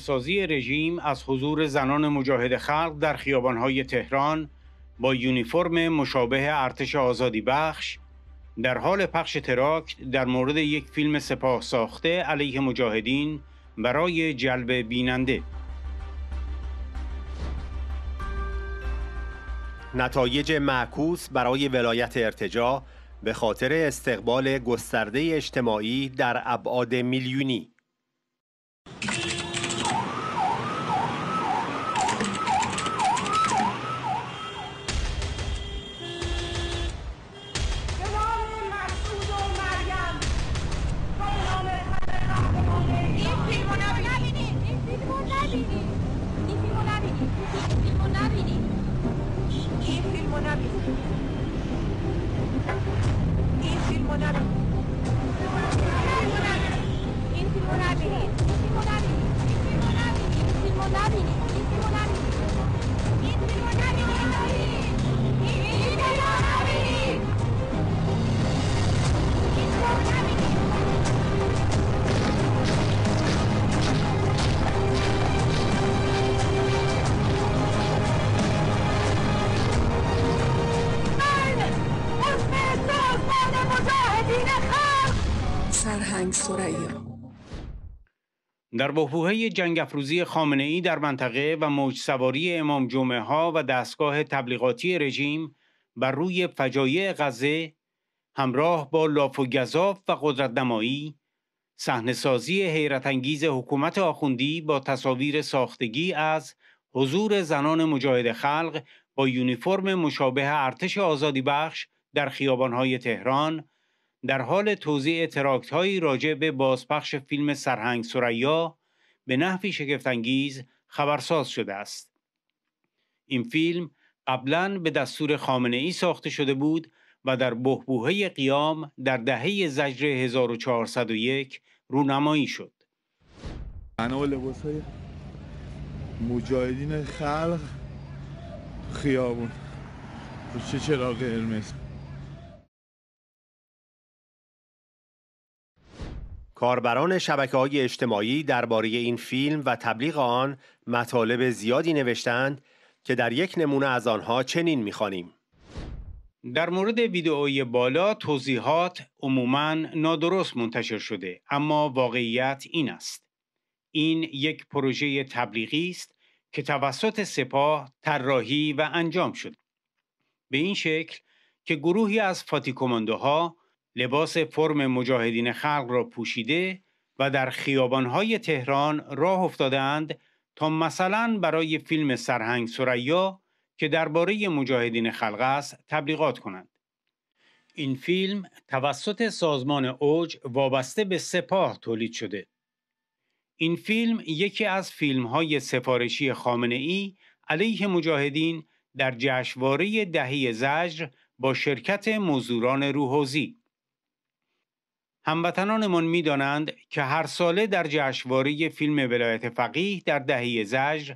سازی رژیم از حضور زنان مجاهد خلق در خیابانهای تهران با یونیفرم مشابه ارتش آزادی بخش در حال پخش تراک در مورد یک فیلم سپاه ساخته علیه مجاهدین برای جلب بیننده نتایج معکوس برای ولایت ارتجا به خاطر استقبال گسترده اجتماعی در ابعاد میلیونی در بحبوحه جنگ افروزی خامنه ای در منطقه و موج سواری امام جمعه ها و دستگاه تبلیغاتی رژیم بر روی فجایع غزه همراه با لاف و گذاف و قدرتنمایی صحنهسازی حیرت انگیز حکومت آخوندی با تصاویر ساختگی از حضور زنان مجاهد خلق با یونیفرم مشابه ارتش آزادی بخش در خیابانهای تهران در حال توضیع تراکت هایی راجع به بازپخش فیلم سرهنگ سریا به نحوی شگفتانگیز خبرساز شده است. این فیلم قبلا به دستور خامنه ای ساخته شده بود و در بهبوهه قیام در دهه زجر 1401 رونمایی شد. بنا لباس های مجاهدین خلق خیابون چه چراغ هرمس کاربران شبکه های اجتماعی درباره این فیلم و تبلیغ آن مطالب زیادی نوشتند که در یک نمونه از آنها چنین میخوانیم. در مورد ویدئوی بالا توضیحات عموما نادرست منتشر شده اما واقعیت این است. این یک پروژه تبلیغی است که توسط سپاه طراحی و انجام شد. به این شکل که گروهی از فاتی لباس فرم مجاهدین خلق را پوشیده و در خیابانهای تهران راه افتادند تا مثلا برای فیلم سرهنگ سریا که درباره مجاهدین خلق است تبلیغات کنند. این فیلم توسط سازمان اوج وابسته به سپاه تولید شده. این فیلم یکی از فیلم های سفارشی خامنه ای علیه مجاهدین در جشنواره دهی زجر با شرکت موضوران روحوزی هموطنانمان میدانند که هر ساله در جشنواره فیلم ولایت فقیه در دهی زجر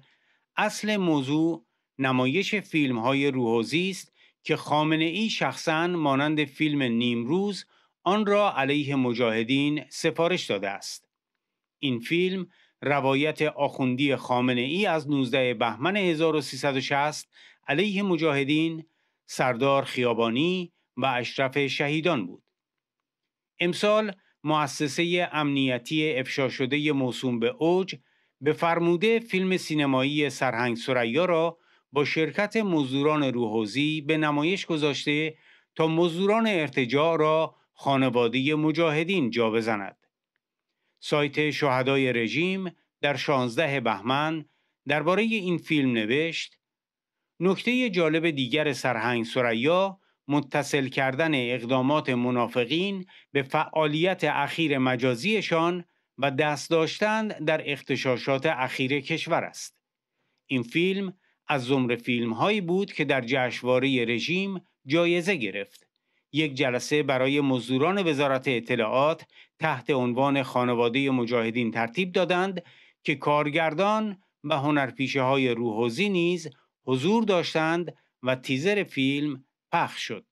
اصل موضوع نمایش فیلم های روحوزی است که خامنه ای شخصا مانند فیلم نیمروز آن را علیه مجاهدین سفارش داده است. این فیلم روایت آخوندی خامنه ای از 19 بهمن 1360 علیه مجاهدین، سردار خیابانی و اشرف شهیدان بود. امسال مؤسسه امنیتی افشا شده موسوم به اوج به فرموده فیلم سینمایی سرهنگ سریا را با شرکت مزدوران روحوزی به نمایش گذاشته تا مزدوران ارتجاع را خانواده مجاهدین جا بزند. سایت شهدای رژیم در 16 بهمن درباره این فیلم نوشت نکته جالب دیگر سرهنگ سریا متصل کردن اقدامات منافقین به فعالیت اخیر مجازیشان و دست داشتن در اختشاشات اخیر کشور است. این فیلم از زمر فیلم هایی بود که در جشنواره رژیم جایزه گرفت. یک جلسه برای مزدوران وزارت اطلاعات تحت عنوان خانواده مجاهدین ترتیب دادند که کارگردان و هنرپیشه های روحوزی نیز حضور داشتند و تیزر فیلم پخش شد.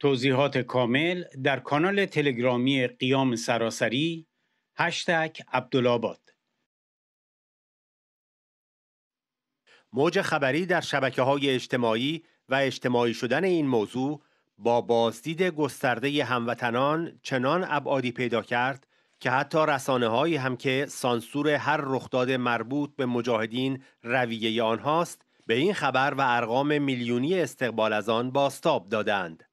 توضیحات کامل در کانال تلگرامی قیام سراسری هشتک عبدالاباد موج خبری در شبکه های اجتماعی و اجتماعی شدن این موضوع با بازدید گسترده هموطنان چنان ابعادی پیدا کرد که حتی رسانه هایی هم که سانسور هر رخداد مربوط به مجاهدین رویه آنهاست به این خبر و ارقام میلیونی استقبال از آن باستاب دادند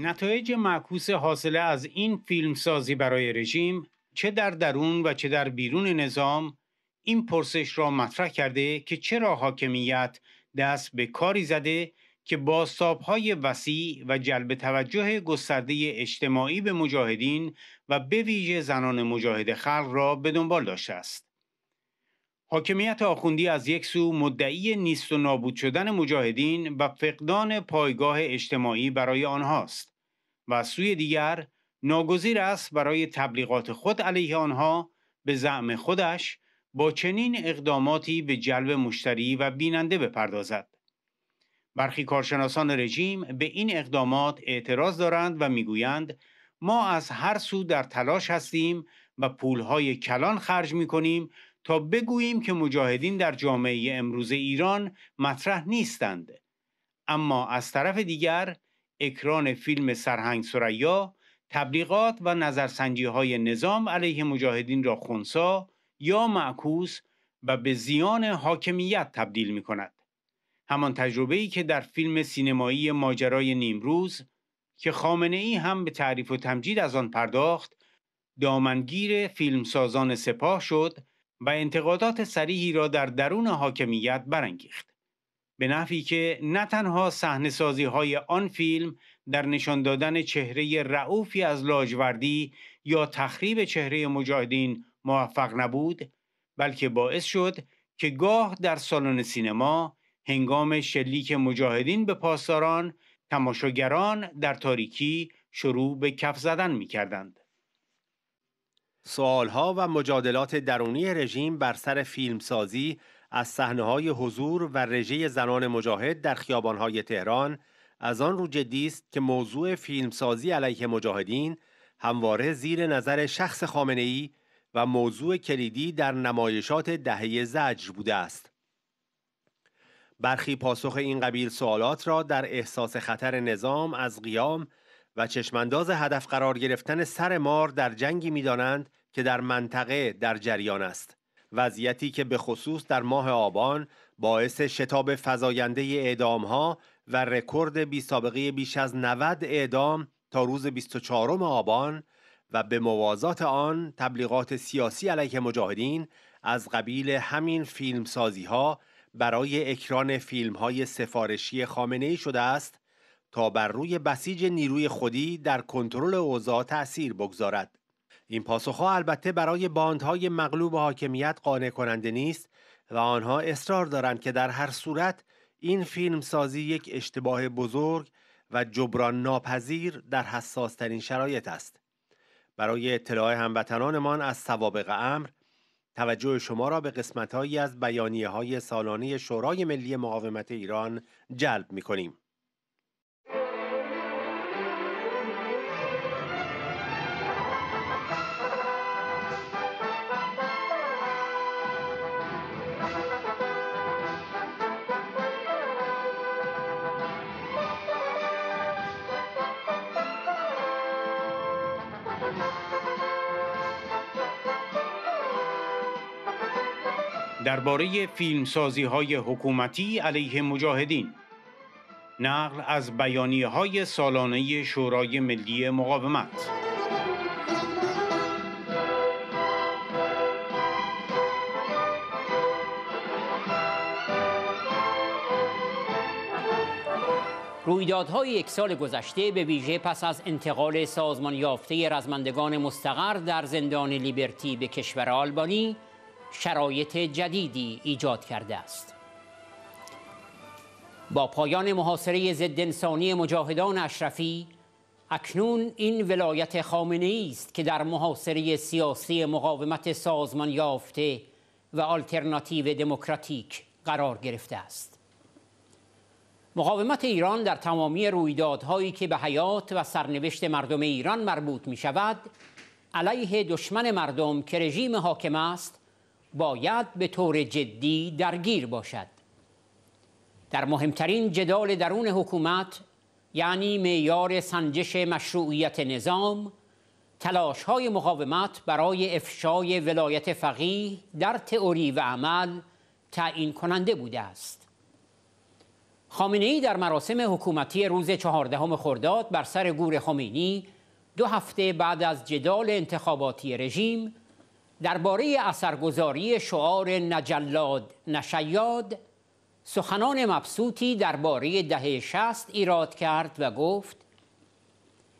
نتایج معکوس حاصله از این فیلمسازی برای رژیم چه در درون و چه در بیرون نظام این پرسش را مطرح کرده که چرا حاکمیت دست به کاری زده که با سابهای وسیع و جلب توجه گسترده اجتماعی به مجاهدین و به ویژه زنان مجاهد خلق را به دنبال داشته است. حاکمیت آخوندی از یک سو مدعی نیست و نابود شدن مجاهدین و فقدان پایگاه اجتماعی برای آنهاست و از سوی دیگر ناگزیر است برای تبلیغات خود علیه آنها به زعم خودش با چنین اقداماتی به جلب مشتری و بیننده بپردازد. برخی کارشناسان رژیم به این اقدامات اعتراض دارند و میگویند ما از هر سو در تلاش هستیم و پولهای کلان خرج می تا بگوییم که مجاهدین در جامعه امروز ایران مطرح نیستند اما از طرف دیگر اکران فیلم سرهنگ سریا تبلیغات و نظرسنجی های نظام علیه مجاهدین را خونسا یا معکوس و به زیان حاکمیت تبدیل می کند. همان تجربه‌ای که در فیلم سینمایی ماجرای نیمروز که خامنه ای هم به تعریف و تمجید از آن پرداخت دامنگیر فیلمسازان سپاه شد و انتقادات سریحی را در درون حاکمیت برانگیخت به نفی که نه تنها سازی های آن فیلم در نشان دادن چهره رعوفی از لاجوردی یا تخریب چهره مجاهدین موفق نبود بلکه باعث شد که گاه در سالن سینما هنگام شلیک مجاهدین به پاسداران تماشاگران در تاریکی شروع به کف زدن می کردند. سوالها و مجادلات درونی رژیم بر سر فیلمسازی از صحنه های حضور و رژه زنان مجاهد در های تهران از آن رو جدی است که موضوع فیلمسازی علیه مجاهدین همواره زیر نظر شخص خامنه ای و موضوع کلیدی در نمایشات دهه زجر بوده است. برخی پاسخ این قبیل سوالات را در احساس خطر نظام از قیام و چشمانداز هدف قرار گرفتن سر مار در جنگی دانند، که در منطقه در جریان است وضعیتی که به خصوص در ماه آبان باعث شتاب فزاینده اعدام ها و رکورد بی سابقه بیش از 90 اعدام تا روز 24 آبان و به موازات آن تبلیغات سیاسی علیه مجاهدین از قبیل همین فیلمسازی ها برای اکران فیلم های سفارشی خامنه ای شده است تا بر روی بسیج نیروی خودی در کنترل اوضاع تأثیر بگذارد این پاسخها البته برای باندهای مغلوب حاکمیت قانع کننده نیست و آنها اصرار دارند که در هر صورت این فیلم سازی یک اشتباه بزرگ و جبران ناپذیر در حساس ترین شرایط است برای اطلاع هموطنانمان از سوابق امر توجه شما را به قسمتهایی از بیانیه های سالانه شورای ملی مقاومت ایران جلب می کنیم. درباره فیلمسازی های حکومتی علیه مجاهدین نقل از بیانی های سالانه شورای ملی مقاومت رویدادهای یک سال گذشته به ویژه پس از انتقال سازمان یافته رزمندگان مستقر در زندان لیبرتی به کشور آلبانی شرایط جدیدی ایجاد کرده است با پایان محاصره ضد انسانی مجاهدان اشرفی اکنون این ولایت خامنه است که در محاصره سیاسی مقاومت سازمان یافته و آلترناتیو دموکراتیک قرار گرفته است مقاومت ایران در تمامی رویدادهایی که به حیات و سرنوشت مردم ایران مربوط می شود علیه دشمن مردم که رژیم حاکم است باید به طور جدی درگیر باشد در مهمترین جدال درون حکومت یعنی معیار سنجش مشروعیت نظام تلاش های مقاومت برای افشای ولایت فقیه در تئوری و عمل تعیین کننده بوده است خامنه ای در مراسم حکومتی روز چهاردهم خرداد بر سر گور خمینی دو هفته بعد از جدال انتخاباتی رژیم درباره اثرگذاری شعار نجلاد نشیاد سخنان مبسوطی درباره دهه شست ایراد کرد و گفت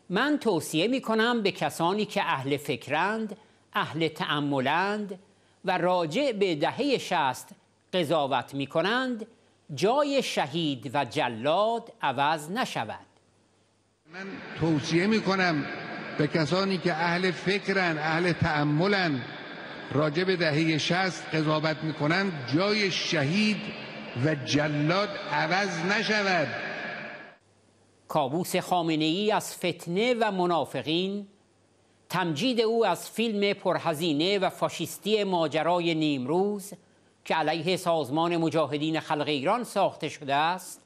من توصیه می کنم به کسانی که اهل فکرند اهل تعملند و راجع به دهه شست قضاوت می کنند جای شهید و جلاد عوض نشود من توصیه می کنم به کسانی که اهل فکرند اهل تعملند راجع به دهه 60 قضاوت میکنند جای شهید و جلاد عوض نشود کابوس خامنه ای از فتنه و منافقین تمجید او از فیلم پرهزینه و فاشیستی ماجرای نیمروز که علیه سازمان مجاهدین خلق ایران ساخته شده است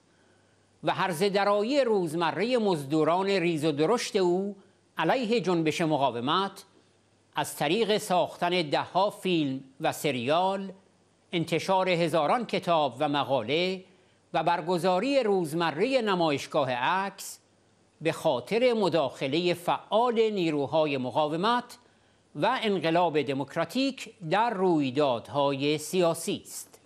و هر درایی روزمره مزدوران ریز و درشت او علیه جنبش مقاومت از طریق ساختن دهها فیلم و سریال انتشار هزاران کتاب و مقاله و برگزاری روزمره نمایشگاه عکس به خاطر مداخله فعال نیروهای مقاومت و انقلاب دموکراتیک در رویدادهای سیاسی است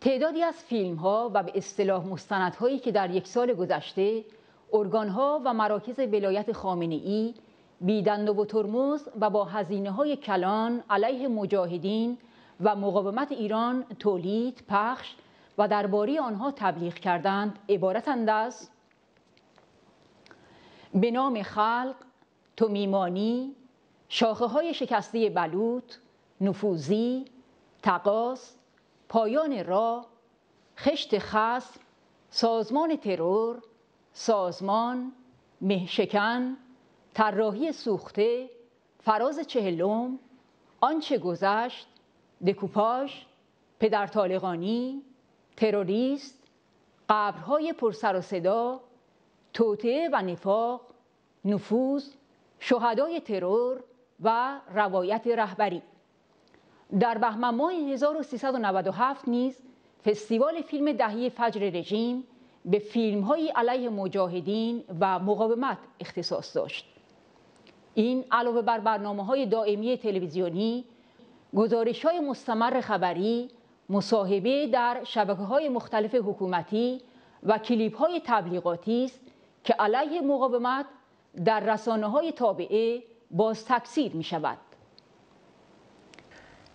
تعدادی از فیلم ها و به اصطلاح مستندهایی که در یک سال گذشته ارگانها و مراکز ولایت خامنه ای بیدند و ترمز و با هزینه های کلان علیه مجاهدین و مقاومت ایران تولید، پخش و درباره آنها تبلیغ کردند عبارتند از به نام خلق، تومیمانی، شاخه های شکسته بلوط، نفوذی، تقاس، پایان را، خشت خصم، سازمان ترور، سازمان، مهشکن، طراحی سوخته فراز چهلم آنچه گذشت دکوپاش پدر تروریست قبرهای پرسر و صدا توطعه و نفاق نفوذ شهدای ترور و روایت رهبری در بهمن ماه 1397 نیز فستیوال فیلم دهی فجر رژیم به فیلمهایی علیه مجاهدین و مقاومت اختصاص داشت این علاوه بر برنامه های دائمی تلویزیونی گزارش های مستمر خبری مصاحبه در شبکه های مختلف حکومتی و کلیپ های تبلیغاتی است که علیه مقاومت در رسانه های تابعه باز تکثیر می شود.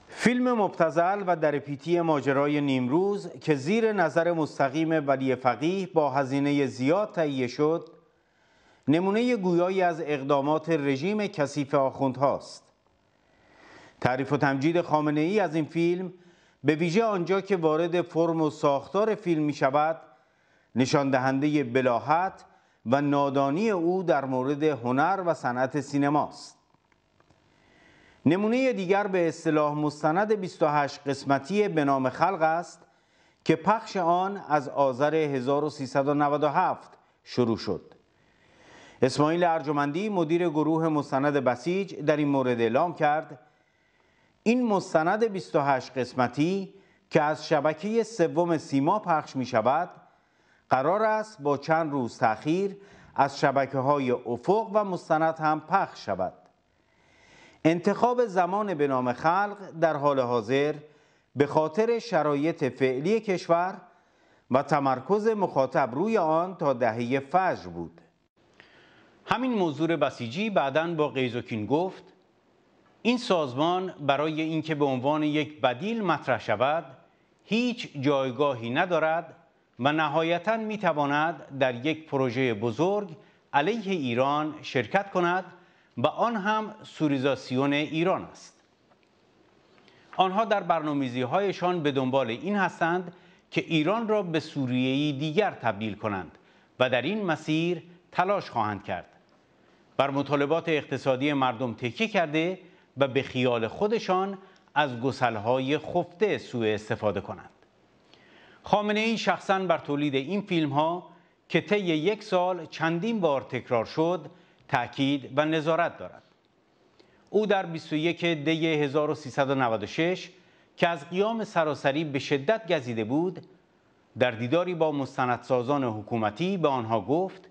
فیلم مبتزل و درپیتی ماجرای نیمروز که زیر نظر مستقیم ولی فقیه با هزینه زیاد تهیه شد نمونه گویایی از اقدامات رژیم کثیف آخوندهاست تعریف و تمجید خامنه ای از این فیلم به ویژه آنجا که وارد فرم و ساختار فیلم می شود نشان دهنده بلاحت و نادانی او در مورد هنر و صنعت سینماست نمونه دیگر به اصطلاح مستند 28 قسمتی به نام خلق است که پخش آن از آذر 1397 شروع شد اسماعیل ارجمندی مدیر گروه مستند بسیج در این مورد اعلام کرد این مستند 28 قسمتی که از شبکه سوم سیما پخش می شود قرار است با چند روز تاخیر از شبکه های افق و مستند هم پخش شود انتخاب زمان به نام خلق در حال حاضر به خاطر شرایط فعلی کشور و تمرکز مخاطب روی آن تا دهه فجر بود همین موضوع بسیجی بعدا با قیزوکین گفت این سازمان برای اینکه به عنوان یک بدیل مطرح شود هیچ جایگاهی ندارد و نهایتا میتواند در یک پروژه بزرگ علیه ایران شرکت کند و آن هم سوریزاسیون ایران است آنها در برنامیزی هایشان به دنبال این هستند که ایران را به سوریه دیگر تبدیل کنند و در این مسیر تلاش خواهند کرد بر مطالبات اقتصادی مردم تکیه کرده و به خیال خودشان از گسلهای خفته سوء استفاده کنند. خامنه این شخصا بر تولید این فیلم ها که طی یک سال چندین بار تکرار شد تاکید و نظارت دارد. او در 21 دی 1396 که از قیام سراسری به شدت گزیده بود در دیداری با مستندسازان حکومتی به آنها گفت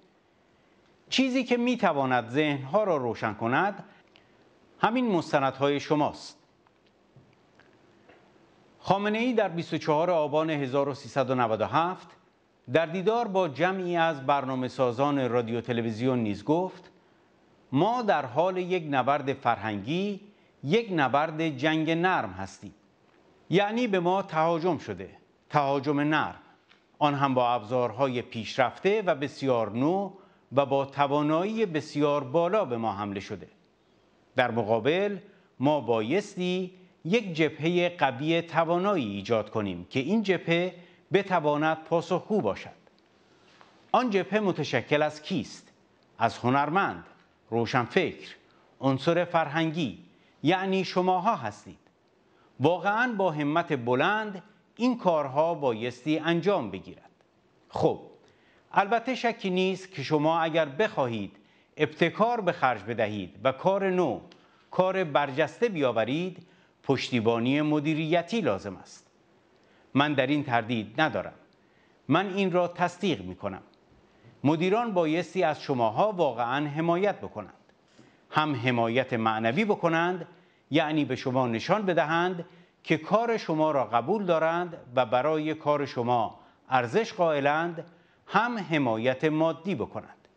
چیزی که میتواند ذهنها را روشن کند همین مستندهای شماست خامنه ای در 24 آبان 1397 در دیدار با جمعی از برنامه سازان رادیو تلویزیون نیز گفت ما در حال یک نبرد فرهنگی یک نبرد جنگ نرم هستیم یعنی به ما تهاجم شده تهاجم نرم آن هم با ابزارهای پیشرفته و بسیار نو و با توانایی بسیار بالا به ما حمله شده در مقابل ما بایستی یک جبهه قوی توانایی ایجاد کنیم که این جبهه بتواند پاسخگو باشد آن جبهه متشکل از کیست از هنرمند روشنفکر عنصر فرهنگی یعنی شماها هستید واقعا با همت بلند این کارها بایستی انجام بگیرد خب البته شکی نیست که شما اگر بخواهید ابتکار به خرج بدهید و کار نو کار برجسته بیاورید پشتیبانی مدیریتی لازم است من در این تردید ندارم من این را تصدیق می کنم مدیران بایستی از شماها واقعا حمایت بکنند هم حمایت معنوی بکنند یعنی به شما نشان بدهند که کار شما را قبول دارند و برای کار شما ارزش قائلند هم حمایت مادی بکنند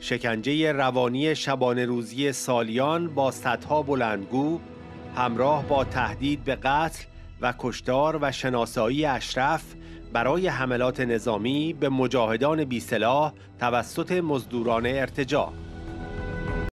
شکنجه روانی شبانه روزی سالیان با صدها بلندگو همراه با تهدید به قتل و کشتار و شناسایی اشرف برای حملات نظامی به مجاهدان بیسلاح توسط مزدوران ارتجاع